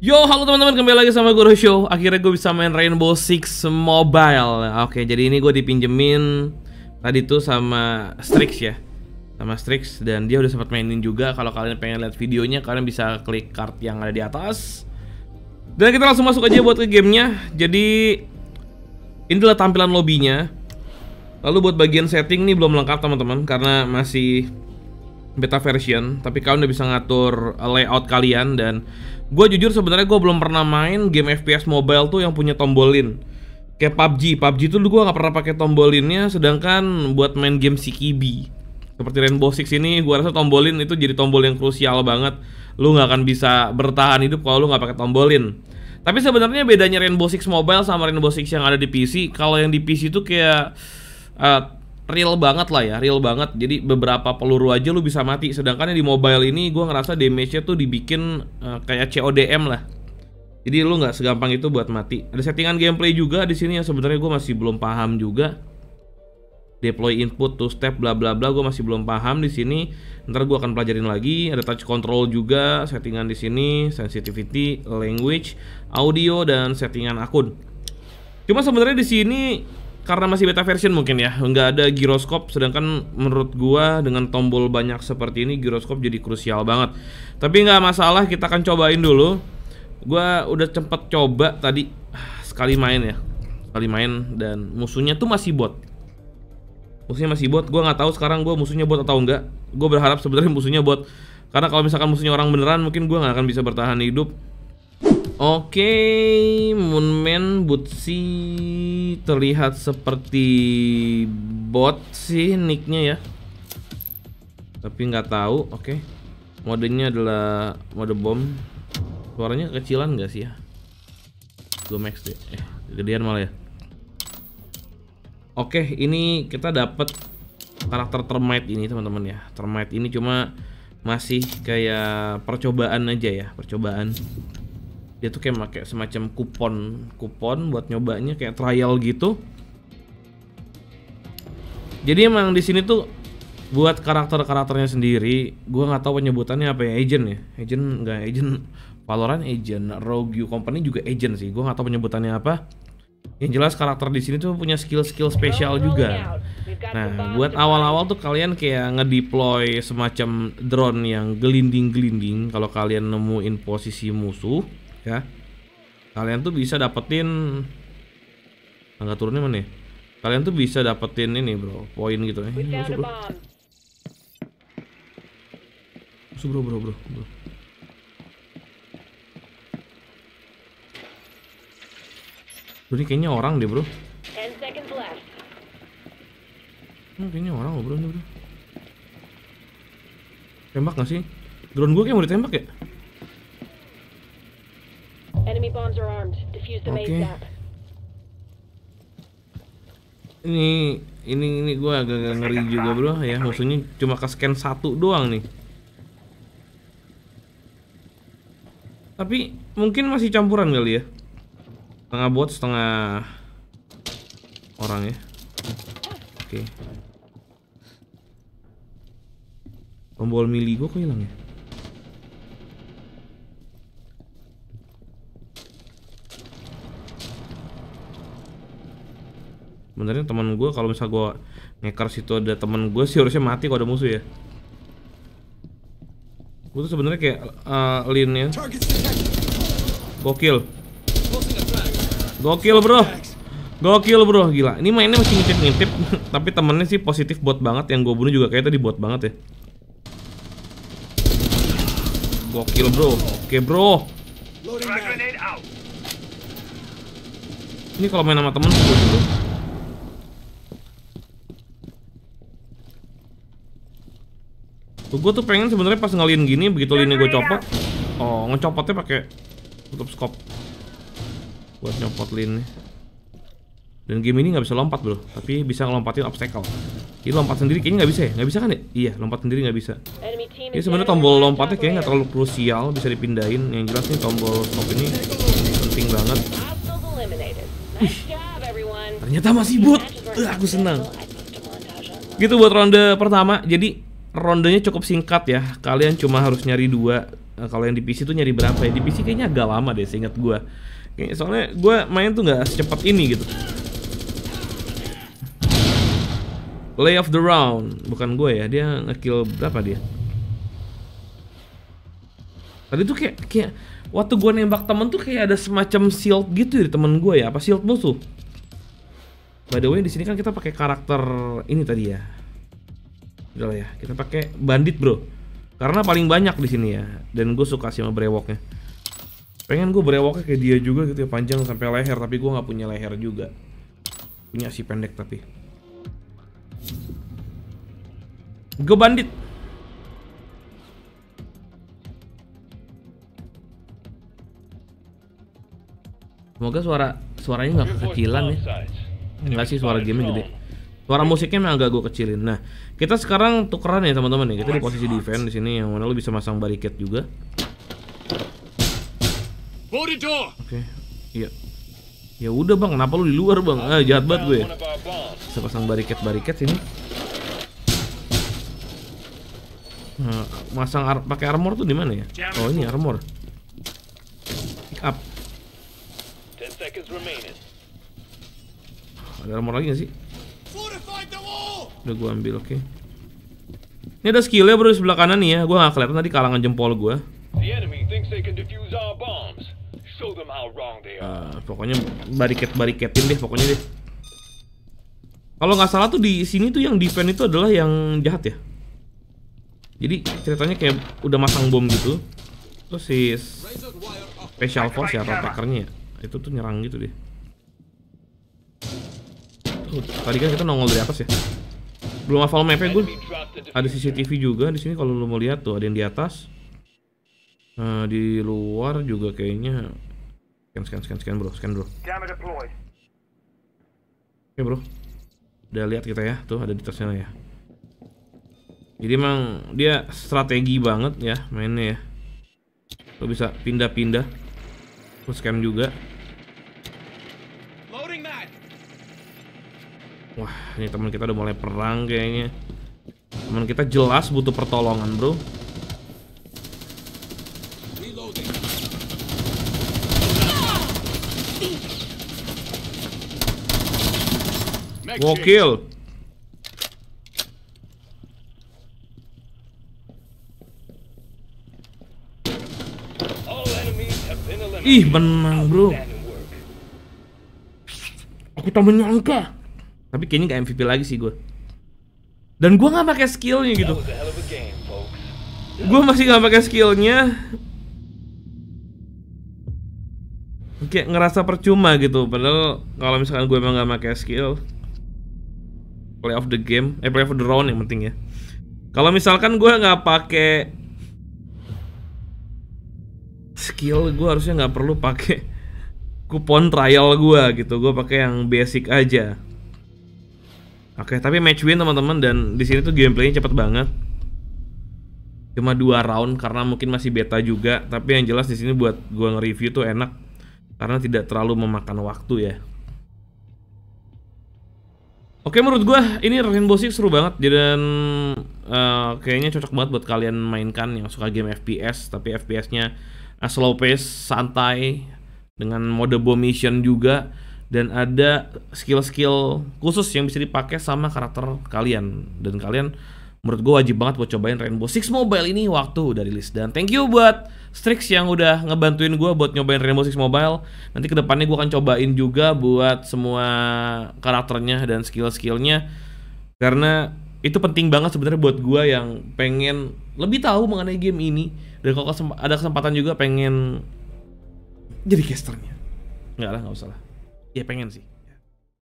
Yo, halo teman-teman, kembali lagi sama Guru Show. Akhirnya gue bisa main Rainbow Six Mobile. Oke, jadi ini gue dipinjemin tadi tuh sama Strix ya. Sama Strix dan dia udah sempat mainin juga. Kalau kalian pengen lihat videonya, kalian bisa klik card yang ada di atas. Dan kita langsung masuk aja buat ke gamenya. Jadi inilah tampilan lobbynya. Lalu buat bagian setting nih belum lengkap teman-teman karena masih beta version. Tapi kalian udah bisa ngatur layout kalian dan Gue jujur sebenarnya gue belum pernah main game FPS mobile tuh yang punya tombolin. Kayak PUBG, PUBG tuh gue gak pernah pakai tombolinnya, sedangkan buat main game CKB seperti Rainbow Six ini gue rasa tombolin itu jadi tombol yang krusial banget lu gak akan bisa bertahan hidup kalau lu gak pakai tombolin tapi sebenarnya bedanya Rainbow Six Mobile sama Rainbow Six yang ada di PC kalau yang di PC tuh kayak uh, real banget lah ya, real banget. Jadi beberapa peluru aja lu bisa mati. Sedangkan yang di mobile ini gue ngerasa damage-nya tuh dibikin uh, kayak CODM lah. Jadi lu nggak segampang itu buat mati. Ada settingan gameplay juga di sini yang sebenarnya gue masih belum paham juga. Deploy input, to step, bla bla bla, gue masih belum paham di sini. Ntar gue akan pelajarin lagi. Ada touch control juga, settingan di sini, sensitivity, language, audio dan settingan akun. Cuma sebenarnya di sini karena masih beta version mungkin ya nggak ada giroskop sedangkan menurut gua dengan tombol banyak seperti ini giroskop jadi krusial banget tapi nggak masalah kita akan cobain dulu gua udah cepet coba tadi ah, sekali main ya sekali main dan musuhnya tuh masih bot musuhnya masih bot gua nggak tahu sekarang gua musuhnya bot atau enggak gua berharap sebenarnya musuhnya bot karena kalau misalkan musuhnya orang beneran mungkin gua nggak akan bisa bertahan hidup Oke, Moonman Butsi terlihat seperti bot sih nicknya ya. Tapi nggak tahu. Oke, modenya adalah mode bom. Suaranya kecilan nggak sih ya? Gue max deh. Eh, gedean malah ya. Oke, ini kita dapat karakter termite ini teman-teman ya. Termite ini cuma masih kayak percobaan aja ya, percobaan dia tuh kayak pakai semacam kupon kupon buat nyobanya kayak trial gitu jadi emang di sini tuh buat karakter karakternya sendiri gue nggak tahu penyebutannya apa ya agent ya agent nggak agent Valorant agent Rogue Company juga agent sih gue nggak tahu penyebutannya apa yang jelas karakter di sini tuh punya skill-skill spesial juga. Nah, buat awal-awal tuh kalian kayak ngedeploy semacam drone yang gelinding-gelinding kalau kalian nemuin posisi musuh ya kalian tuh bisa dapetin angka turunnya mana ya? kalian tuh bisa dapetin ini bro poin gitu ya eh, masuk bro masuk bro bro bro, bro. ini kayaknya orang deh bro hmm, kayaknya orang loh bro ini bro tembak gak sih drone gue kayak mau ditembak ya are okay. Ini ini ini gue agak ngeri juga bro ya musuhnya cuma ke scan satu doang nih. Tapi mungkin masih campuran kali ya. Setengah bot setengah orang ya. Oke. Okay. Tombol mili gue kok hilang ya? sebenarnya teman gue kalau misal gue ngeker situ ada teman gue sih harusnya mati kalau ada musuh ya. Gue tuh sebenarnya kayak uh, eh, lin ya Gokil. Gokil, Bro. Gokil, Bro. Gila. Ini mainnya masih ngintip-ngintip, tapi temennya sih positif buat banget yang gue bunuh juga kayak tadi buat banget ya. Gokil, Bro. Oke, Bro. Ini kalau main sama temen gue juga. Tuh gue tuh pengen sebenarnya pas ngelin gini begitu lini gue iya, iya, iya. copot. Oh, ngecopotnya pakai tutup scope. Buat nyopot lini. Dan game ini nggak bisa lompat bro, tapi bisa ngelompatin obstacle. Ini lompat sendiri kayaknya nggak bisa ya? Nggak bisa kan ya? Iya, lompat sendiri nggak bisa. Ini sebenarnya tombol lompatnya kayaknya nggak terlalu krusial, bisa dipindahin. Yang jelas nih tombol scope ini penting banget. ternyata masih but, aku senang. Gitu buat ronde pertama. Jadi rondenya cukup singkat ya. Kalian cuma harus nyari dua. Nah, kalau yang di PC tuh nyari berapa ya? Di PC kayaknya agak lama deh, seingat gue. Soalnya gue main tuh nggak secepat ini gitu. Lay of the round, bukan gue ya. Dia ngekill berapa dia? Tadi tuh kayak kayak waktu gue nembak temen tuh kayak ada semacam shield gitu ya temen gue ya. Apa shield musuh? By the way, di sini kan kita pakai karakter ini tadi ya lah ya. Kita pakai bandit, Bro. Karena paling banyak di sini ya. Dan gue suka sih sama brewoknya. Pengen gue brewoknya kayak dia juga gitu ya, panjang sampai leher, tapi gue nggak punya leher juga. Punya si pendek tapi. Gue bandit. Semoga suara suaranya nggak kekecilan ya. Enggak sih suara game gede. Suara musiknya memang agak gue kecilin. Nah, kita sekarang tukeran ya teman-teman ya. Kita di posisi defense di sini yang mana lo bisa masang barikat juga. Oke. Okay. Iya. Ya udah bang, kenapa lu di luar bang? Ah jahat banget gue. Bisa Saya pasang barikat barikat sini. Nah, masang ar pakai armor tuh di mana ya? Oh ini armor. Pick up. Ada armor lagi gak sih? Udah gue ambil, oke. Okay. Ini ada skillnya bro di sebelah kanan nih ya. Gue nggak kelihatan tadi kalangan jempol gue. Uh, ah, pokoknya bariket bariketin deh, pokoknya deh. Kalau nggak salah tuh di sini tuh yang defend itu adalah yang jahat ya. Jadi ceritanya kayak udah masang bom gitu. Terus si special force ya atau attackernya ya. Itu tuh nyerang gitu deh. Tuh, tadi kan kita nongol dari atas ya belum hafal mapnya gue ada CCTV juga di sini kalau lu mau lihat tuh ada yang di atas nah, di luar juga kayaknya scan scan scan scan bro scan bro oke okay, bro udah lihat kita ya tuh ada di atasnya ya jadi emang dia strategi banget ya mainnya ya lo bisa pindah-pindah terus scan juga Wah, ini teman kita udah mulai perang kayaknya. Teman kita jelas butuh pertolongan, bro. Gokil. Ih, menang, bro. Aku tak menyangka. Tapi kayaknya nggak MVP lagi sih gue. Dan gue nggak pakai skillnya gitu. Gue masih nggak pakai skillnya. Kayak ngerasa percuma gitu. Padahal kalau misalkan gue emang nggak pakai skill, play of the game, eh play of the round yang penting ya. Kalau misalkan gue nggak pakai skill, gue harusnya nggak perlu pakai kupon trial gue gitu. Gue pakai yang basic aja. Oke, tapi match win teman-teman dan di sini tuh gameplaynya cepet banget. Cuma dua round karena mungkin masih beta juga, tapi yang jelas di sini buat gua nge-review tuh enak karena tidak terlalu memakan waktu ya. Oke menurut gue ini Rainbow Six seru banget dan uh, kayaknya cocok banget buat kalian mainkan yang suka game FPS tapi FPS-nya eh, slow pace, santai dengan mode bomb mission juga dan ada skill-skill khusus yang bisa dipakai sama karakter kalian dan kalian menurut gue wajib banget buat cobain Rainbow Six Mobile ini waktu udah rilis dan thank you buat Strix yang udah ngebantuin gue buat nyobain Rainbow Six Mobile nanti kedepannya gue akan cobain juga buat semua karakternya dan skill-skillnya karena itu penting banget sebenarnya buat gue yang pengen lebih tahu mengenai game ini dan kalau ada kesempatan juga pengen jadi casternya nggak lah nggak usah lah ya pengen sih